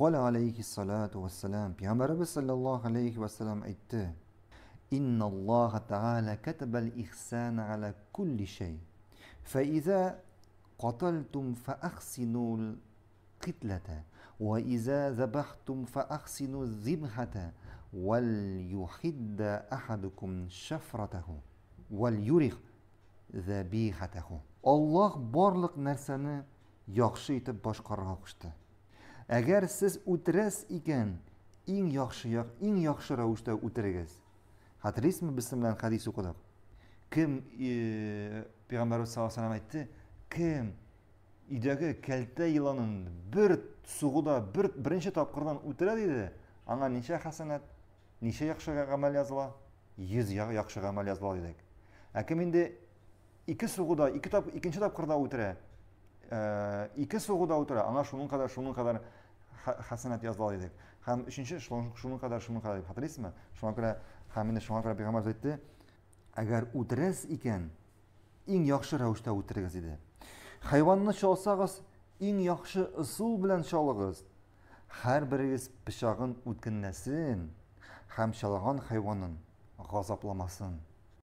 قال عليه الصلاة والسلام في عمر صلى الله عليه وسلم ايتى إن الله تعالى كتب الإحسان على كل شيء فإذا قتلتم فأحسنوا القتلة وإذا ذبحتم فأحسنوا الذبحة وليحد أحدكم شفرته وليرخ ذبيحته الله بارلق نرسانه يخشيت باشقرها خشته әгәр сіз үтірәс икән, иң яхшы иң яхшы рәвештә үтерегез. Хатрисме бисем белән хадис укыдык. Ким пәйгамбәр саллаллаһу әйтте, ким идәге кәлтә иланын бер суғыда бер беренче тапкырдан үтерә диде, аңа ничә хасанат, ничә яхшы гамәл языла? 100 яхшы гамәл языла дидек. Ә кем инде ике суғыда, ике тап, икенче тапкырда Э, ике соғуда отыра ана шуның қадар шуның қадар хасанат жазылар деп һәм үшінші шуның қадар шуның қадар деп қателейсіз ме шуңа görə һәм енді шуңа görə пайғамбарымыз айтты әгәр үтірәс икән иң яхшы рәвештә үтерегез иде хайванны чалсагыз иң яхшы ысул белән чалыгыз һәрберегез пычагын үткенләсен һәм чалаган хайванын газапламасын